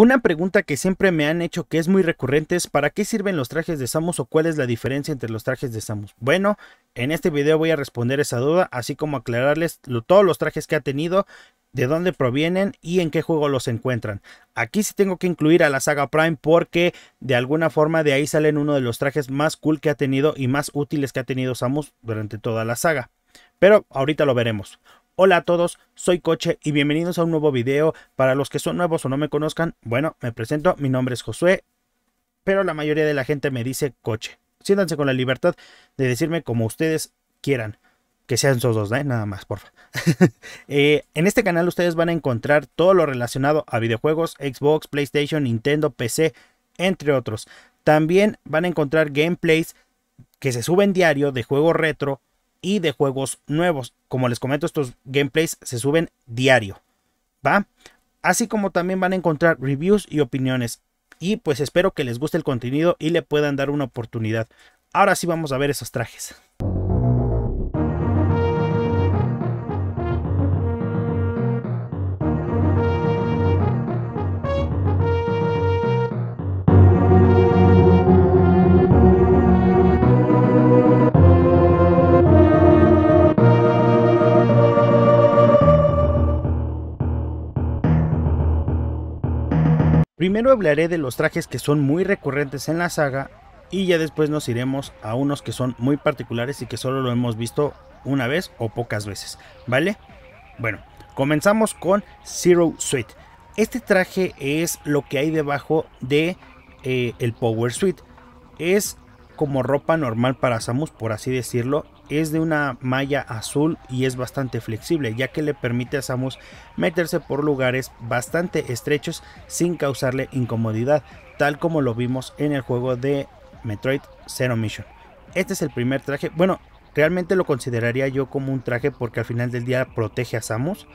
Una pregunta que siempre me han hecho que es muy recurrente es ¿para qué sirven los trajes de Samus o cuál es la diferencia entre los trajes de Samus? Bueno, en este video voy a responder esa duda, así como aclararles todos los trajes que ha tenido, de dónde provienen y en qué juego los encuentran. Aquí sí tengo que incluir a la saga Prime porque de alguna forma de ahí salen uno de los trajes más cool que ha tenido y más útiles que ha tenido Samus durante toda la saga. Pero ahorita lo veremos. Hola a todos, soy Coche y bienvenidos a un nuevo video. Para los que son nuevos o no me conozcan, bueno, me presento, mi nombre es Josué, pero la mayoría de la gente me dice Coche. Siéntanse con la libertad de decirme como ustedes quieran. Que sean esos dos, ¿eh? nada más, porfa. Eh, en este canal ustedes van a encontrar todo lo relacionado a videojuegos, Xbox, PlayStation, Nintendo, PC, entre otros. También van a encontrar gameplays que se suben diario de juegos retro, y de juegos nuevos. Como les comento, estos gameplays se suben diario. ¿Va? Así como también van a encontrar reviews y opiniones. Y pues espero que les guste el contenido y le puedan dar una oportunidad. Ahora sí vamos a ver esos trajes. Primero hablaré de los trajes que son muy recurrentes en la saga y ya después nos iremos a unos que son muy particulares y que solo lo hemos visto una vez o pocas veces, ¿vale? Bueno, comenzamos con Zero Suit. Este traje es lo que hay debajo de eh, el Power Suit. Es como ropa normal para Samus, por así decirlo, es de una malla azul y es bastante flexible, ya que le permite a Samus meterse por lugares bastante estrechos sin causarle incomodidad, tal como lo vimos en el juego de Metroid Zero Mission. Este es el primer traje, bueno, realmente lo consideraría yo como un traje porque al final del día protege a Samus,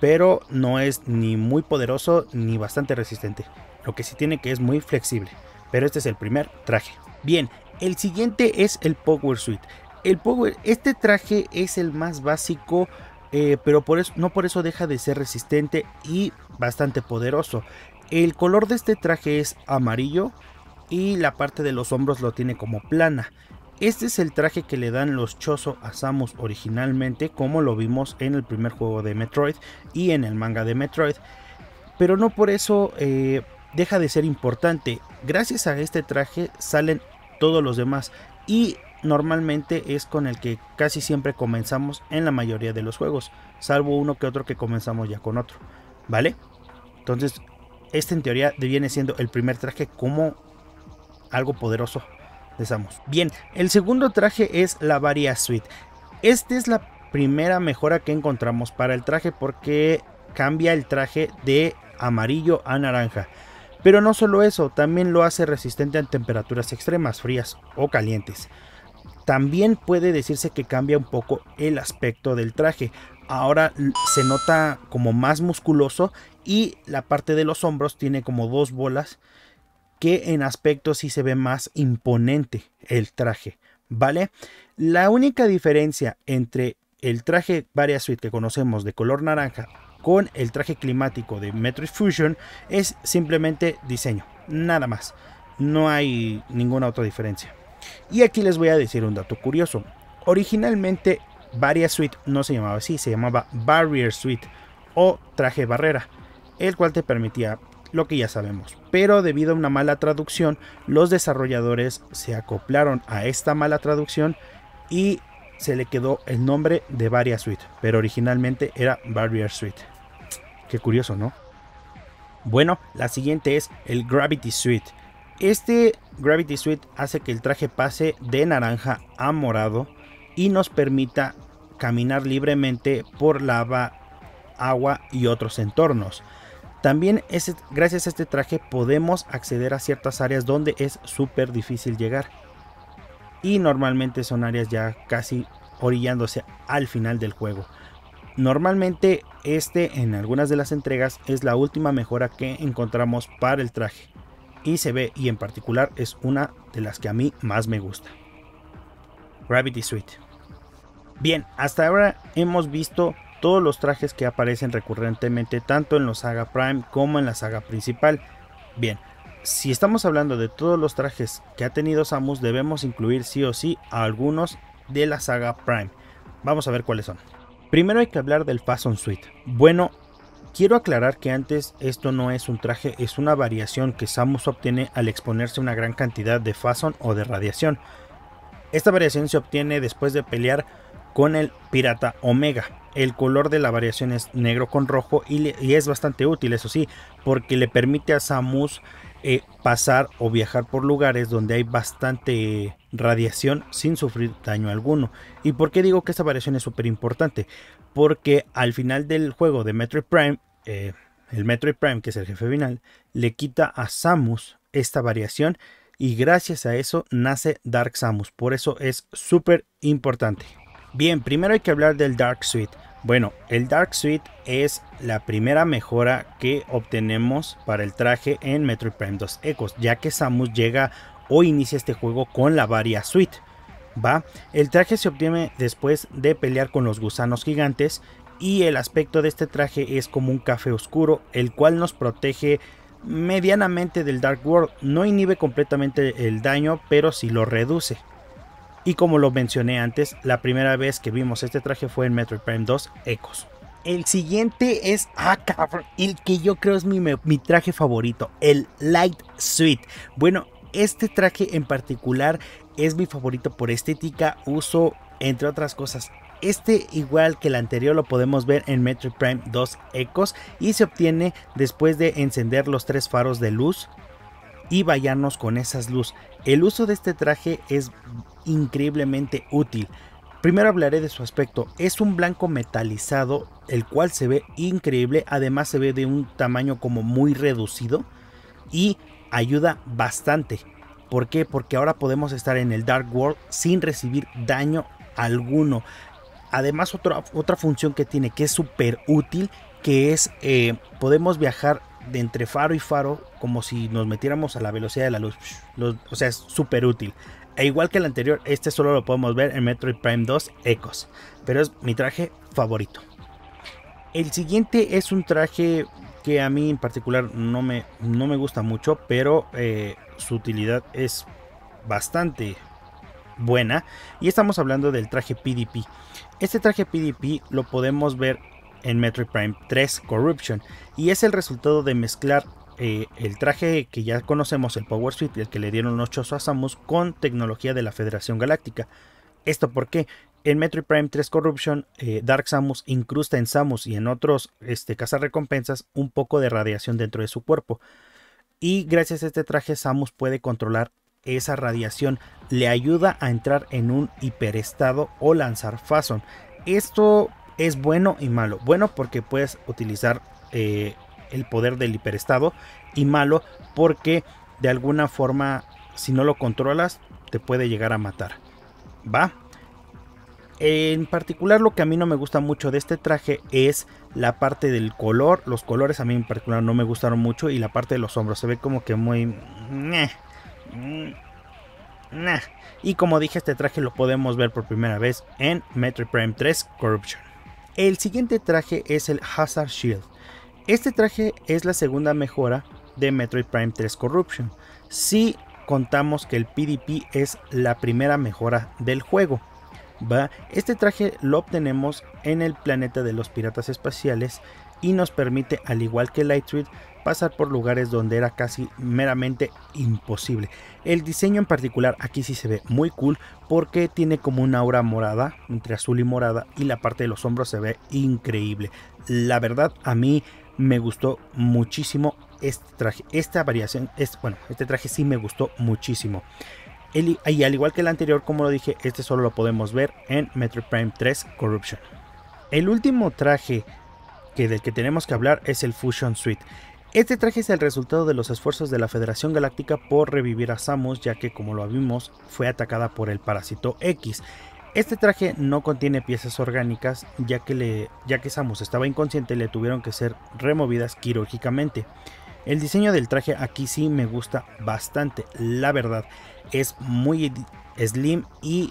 pero no es ni muy poderoso ni bastante resistente, lo que sí tiene que es muy flexible, pero este es el primer traje. Bien, el siguiente es el Power Suite el Power, este traje es el más básico, eh, pero no por eso deja de ser resistente y bastante poderoso. El color de este traje es amarillo y la parte de los hombros lo tiene como plana. Este es el traje que le dan los Chozo a Samus originalmente, como lo vimos en el primer juego de Metroid y en el manga de Metroid. Pero no por eso eh, deja de ser importante. Gracias a este traje salen todos los demás. Y normalmente es con el que casi siempre comenzamos en la mayoría de los juegos, salvo uno que otro que comenzamos ya con otro, ¿vale? Entonces, este en teoría viene siendo el primer traje como algo poderoso de Bien, el segundo traje es la Varia Suite. Esta es la primera mejora que encontramos para el traje porque cambia el traje de amarillo a naranja. Pero no solo eso, también lo hace resistente a temperaturas extremas, frías o calientes. También puede decirse que cambia un poco el aspecto del traje. Ahora se nota como más musculoso y la parte de los hombros tiene como dos bolas que en aspecto sí se ve más imponente el traje, ¿vale? La única diferencia entre el traje Varia Suite que conocemos de color naranja con el traje climático de Metroid Fusion es simplemente diseño, nada más. No hay ninguna otra diferencia. Y aquí les voy a decir un dato curioso. Originalmente Barrier Suite no se llamaba así, se llamaba Barrier Suite o traje barrera, el cual te permitía lo que ya sabemos. Pero debido a una mala traducción, los desarrolladores se acoplaron a esta mala traducción y se le quedó el nombre de Barrier Suite, pero originalmente era Barrier Suite. Qué curioso, ¿no? Bueno, la siguiente es el Gravity Suite este Gravity Suite hace que el traje pase de naranja a morado y nos permita caminar libremente por lava, agua y otros entornos. También gracias a este traje podemos acceder a ciertas áreas donde es súper difícil llegar. Y normalmente son áreas ya casi orillándose al final del juego. Normalmente este en algunas de las entregas es la última mejora que encontramos para el traje y se ve, y en particular es una de las que a mí más me gusta. Gravity Suite. Bien, hasta ahora hemos visto todos los trajes que aparecen recurrentemente tanto en la saga Prime como en la saga principal. Bien, si estamos hablando de todos los trajes que ha tenido Samus, debemos incluir sí o sí a algunos de la saga Prime. Vamos a ver cuáles son. Primero hay que hablar del Fashion Suite. Bueno, Quiero aclarar que antes esto no es un traje, es una variación que Samus obtiene al exponerse una gran cantidad de fason o de radiación. Esta variación se obtiene después de pelear con el pirata Omega. El color de la variación es negro con rojo y, y es bastante útil, eso sí, porque le permite a Samus eh, pasar o viajar por lugares donde hay bastante radiación sin sufrir daño alguno. ¿Y por qué digo que esta variación es súper importante? Porque al final del juego de Metroid Prime, eh, el Metroid Prime, que es el jefe final, le quita a Samus esta variación y gracias a eso nace Dark Samus. Por eso es súper importante. Bien, primero hay que hablar del Dark Suite. Bueno, el Dark Suit es la primera mejora que obtenemos para el traje en Metroid Prime 2 Echoes, ya que Samus llega o inicia este juego con la Varia Suite. ¿va? El traje se obtiene después de pelear con los gusanos gigantes y el aspecto de este traje es como un café oscuro, el cual nos protege medianamente del Dark World. No inhibe completamente el daño, pero sí lo reduce. Y como lo mencioné antes, la primera vez que vimos este traje fue en Metroid Prime 2 Ecos. El siguiente es, ah, el que yo creo es mi, mi traje favorito, el Light Suit. Bueno, este traje en particular es mi favorito por estética, uso, entre otras cosas. Este igual que el anterior lo podemos ver en Metroid Prime 2 Ecos y se obtiene después de encender los tres faros de luz y vayanos con esas luz. El uso de este traje es increíblemente útil. Primero hablaré de su aspecto. Es un blanco metalizado, el cual se ve increíble. Además se ve de un tamaño como muy reducido y ayuda bastante. ¿Por qué? Porque ahora podemos estar en el Dark World sin recibir daño alguno. Además otra, otra función que tiene que es súper útil, que es eh, podemos viajar de entre faro y faro como si nos metiéramos a la velocidad de la luz. o sea, es súper útil. E igual que el anterior, este solo lo podemos ver en Metroid Prime 2 Ecos pero es mi traje favorito. El siguiente es un traje que a mí en particular no me, no me gusta mucho, pero eh, su utilidad es bastante buena. Y estamos hablando del traje PDP. Este traje PDP lo podemos ver en Metroid Prime 3 Corruption y es el resultado de mezclar eh, el traje que ya conocemos, el Power Suit, el que le dieron los chozos a Samus con tecnología de la Federación Galáctica. ¿Esto porque En Metroid Prime 3 Corruption, eh, Dark Samus incrusta en Samus y en otros este, cazarrecompensas un poco de radiación dentro de su cuerpo. Y gracias a este traje, Samus puede controlar esa radiación le ayuda a entrar en un hiperestado o lanzar Fason. Esto es bueno y malo. Bueno porque puedes utilizar eh, el poder del hiperestado y malo porque de alguna forma si no lo controlas te puede llegar a matar. ¿Va? En particular lo que a mí no me gusta mucho de este traje es la parte del color. Los colores a mí en particular no me gustaron mucho y la parte de los hombros se ve como que muy... Y como dije, este traje lo podemos ver por primera vez en Metro Prime 3 Corruption. El siguiente traje es el Hazard Shield. Este traje es la segunda mejora de Metroid Prime 3 Corruption. Si contamos que el PDP es la primera mejora del juego. ¿va? Este traje lo obtenemos en el planeta de los piratas espaciales y nos permite, al igual que Street pasar por lugares donde era casi meramente imposible. El diseño en particular aquí sí se ve muy cool porque tiene como una aura morada, entre azul y morada, y la parte de los hombros se ve increíble. La verdad a mí me gustó muchísimo este traje, esta variación, es, bueno, este traje sí me gustó muchísimo. y al igual que el anterior, como lo dije, este solo lo podemos ver en Metro Prime 3 Corruption. El último traje que del que tenemos que hablar es el Fusion Suite. Este traje es el resultado de los esfuerzos de la Federación Galáctica por revivir a Samus, ya que como lo vimos fue atacada por el parásito X. Este traje no contiene piezas orgánicas, ya que, le, ya que Samus estaba inconsciente le tuvieron que ser removidas quirúrgicamente. El diseño del traje aquí sí me gusta bastante, la verdad. Es muy slim y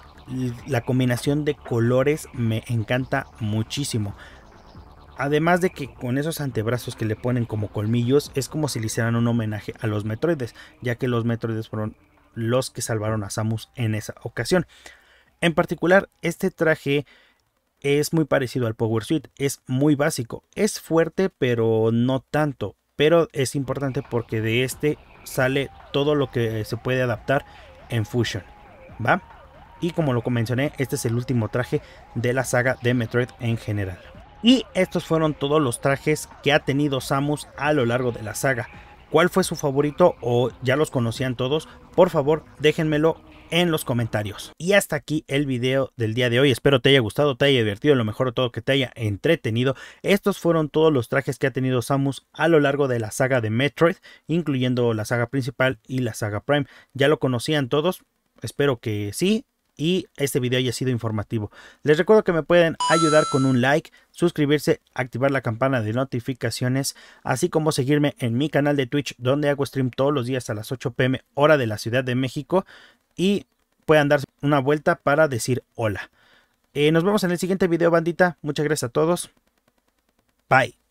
la combinación de colores me encanta muchísimo. Además de que con esos antebrazos que le ponen como colmillos es como si le hicieran un homenaje a los Metroides, ya que los Metroides fueron los que salvaron a Samus en esa ocasión. En particular, este traje es muy parecido al Power Suit, es muy básico, es fuerte pero no tanto, pero es importante porque de este sale todo lo que se puede adaptar en Fusion, ¿va? Y como lo mencioné, este es el último traje de la saga de Metroid en general. Y estos fueron todos los trajes que ha tenido Samus a lo largo de la saga. ¿Cuál fue su favorito o ya los conocían todos? Por favor, déjenmelo en los comentarios. Y hasta aquí el video del día de hoy. Espero te haya gustado, te haya divertido, lo mejor de todo que te haya entretenido. Estos fueron todos los trajes que ha tenido Samus a lo largo de la saga de Metroid, incluyendo la saga principal y la saga Prime. ¿Ya lo conocían todos? Espero que sí y este video haya sido informativo. Les recuerdo que me pueden ayudar con un like, suscribirse, activar la campana de notificaciones, así como seguirme en mi canal de Twitch donde hago stream todos los días a las 8 pm hora de la Ciudad de México y puedan dar una vuelta para decir hola. Eh, nos vemos en el siguiente video, bandita. Muchas gracias a todos. Bye.